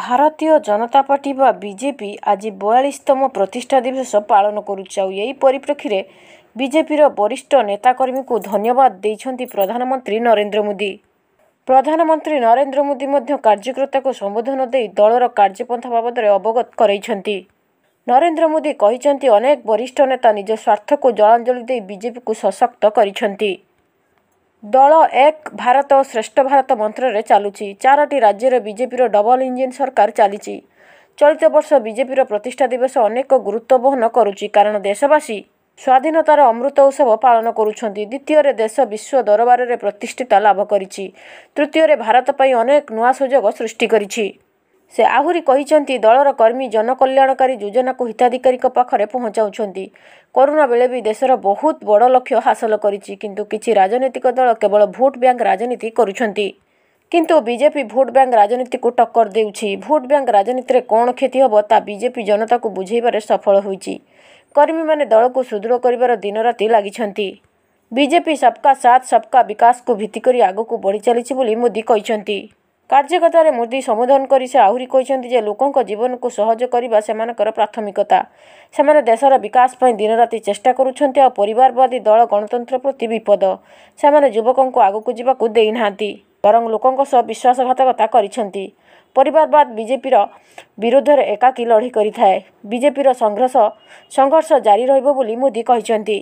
ଭାରତୀୟ ଜନତା ପାର୍ଟି ବା ବିଜେପି ଆଜି ବୟାଳିଶତମ ପ୍ରତିଷ୍ଠା ଦିବସ ପାଳନ କରୁଛି ଆଉ ଏହି ପରିପ୍ରେକ୍ଷୀରେ ବିଜେପିର ବରିଷ୍ଠ ନେତାକର୍ମୀଙ୍କୁ ଧନ୍ୟବାଦ ଦେଇଛନ୍ତି ପ୍ରଧାନମନ୍ତ୍ରୀ ନରେନ୍ଦ୍ର ମୋଦି ପ୍ରଧାନମନ୍ତ୍ରୀ ନରେନ୍ଦ୍ର ମୋଦି ମଧ୍ୟ କାର୍ଯ୍ୟକର୍ତ୍ତାକୁ ସମ୍ବୋଧନ ଦେଇ ଦଳର କାର୍ଯ୍ୟପନ୍ଥା ବାବଦରେ ଅବଗତ କରାଇଛନ୍ତି ନରେନ୍ଦ୍ର ମୋଦି କହିଛନ୍ତି ଅନେକ ବରିଷ୍ଠ ନେତା ନିଜ ସ୍ୱାର୍ଥକୁ ଜଳାଞ୍ଜଳି ଦେଇ ବିଜେପିକୁ ସଶକ୍ତ କରିଛନ୍ତି ଦଳ ଏକ ଭାରତ ଶ୍ରେଷ୍ଠ ଭାରତ ମନ୍ତ୍ରରେ ଚାଲୁଛି ଚାରୋଟି ରାଜ୍ୟରେ ବିଜେପିର ଡବଲ ଇଞ୍ଜିନ୍ ସରକାର ଚାଲିଛି ଚଳିତ ବର୍ଷ ବିଜେପିର ପ୍ରତିଷ୍ଠା ଦିବସ ଅନେକ ଗୁରୁତ୍ୱ ବହନ କରୁଛି କାରଣ ଦେଶବାସୀ ସ୍ୱାଧୀନତାର ଅମୃତ ଉତ୍ସବ ପାଳନ କରୁଛନ୍ତି ଦ୍ୱିତୀୟରେ ଦେଶ ବିଶ୍ୱ ଦରବାରରେ ପ୍ରତିଷ୍ଠିତ ଲାଭ କରିଛି ତୃତୀୟରେ ଭାରତ ପାଇଁ ଅନେକ ନୂଆ ସୁଯୋଗ ସୃଷ୍ଟି କରିଛି ସେ ଆହୁରି କହିଛନ୍ତି ଦଳର କର୍ମୀ ଜନକଲ୍ୟାଣକାରୀ ଯୋଜନାକୁ ହିତାଧିକାରୀଙ୍କ ପାଖରେ ପହଞ୍ଚାଉଛନ୍ତି କରୋନା ବେଳେ ବି ଦେଶର ବହୁତ ବଡ଼ ଲକ୍ଷ୍ୟ ହାସଲ କରିଛି କିନ୍ତୁ କିଛି ରାଜନୈତିକ ଦଳ କେବଳ ଭୋଟ୍ ବ୍ୟାଙ୍କ ରାଜନୀତି କରୁଛନ୍ତି କିନ୍ତୁ ବିଜେପି ଭୋଟ୍ ବ୍ୟାଙ୍କ ରାଜନୀତିକୁ ଟକ୍କର ଦେଉଛି ଭୋଟ୍ ବ୍ୟାଙ୍କ ରାଜନୀତିରେ କ'ଣ କ୍ଷତି ହେବ ତାହା ବିଜେପି ଜନତାକୁ ବୁଝାଇବାରେ ସଫଳ ହୋଇଛି କର୍ମୀମାନେ ଦଳକୁ ସୁଦୃଢ଼ କରିବାର ଦିନରାତି ଲାଗିଛନ୍ତି ବିଜେପି ସବ୍କା ସାଥ୍ ସବ୍କା ବିକାଶକୁ ଭିତ୍ତି କରି ଆଗକୁ ବଢ଼ି ଚାଲିଛି ବୋଲି ମୋଦି କହିଛନ୍ତି କାର୍ଯ୍ୟକର୍ତ୍ତାରେ ମୋଦି ସମ୍ବୋଧନ କରି ସେ ଆହୁରି କହିଛନ୍ତି ଯେ ଲୋକଙ୍କ ଜୀବନକୁ ସହଜ କରିବା ସେମାନଙ୍କର ପ୍ରାଥମିକତା ସେମାନେ ଦେଶର ବିକାଶ ପାଇଁ ଦିନରାତି ଚେଷ୍ଟା କରୁଛନ୍ତି ଆଉ ପରିବାରବାଦୀ ଦଳ ଗଣତନ୍ତ୍ର ପ୍ରତି ବିପଦ ସେମାନେ ଯୁବକଙ୍କୁ ଆଗକୁ ଯିବାକୁ ଦେଇନାହାନ୍ତି ବରଂ ଲୋକଙ୍କ ସହ ବିଶ୍ୱାସଘାତକତା କରିଛନ୍ତି ପରିବାରବାଦ ବିଜେପିର ବିରୁଦ୍ଧରେ ଏକାକୀ ଲଢ଼ି କରିଥାଏ ବିଜେପିର ସଂଘର୍ଷ ସଂଘର୍ଷ ଜାରି ରହିବ ବୋଲି ମୋଦି କହିଛନ୍ତି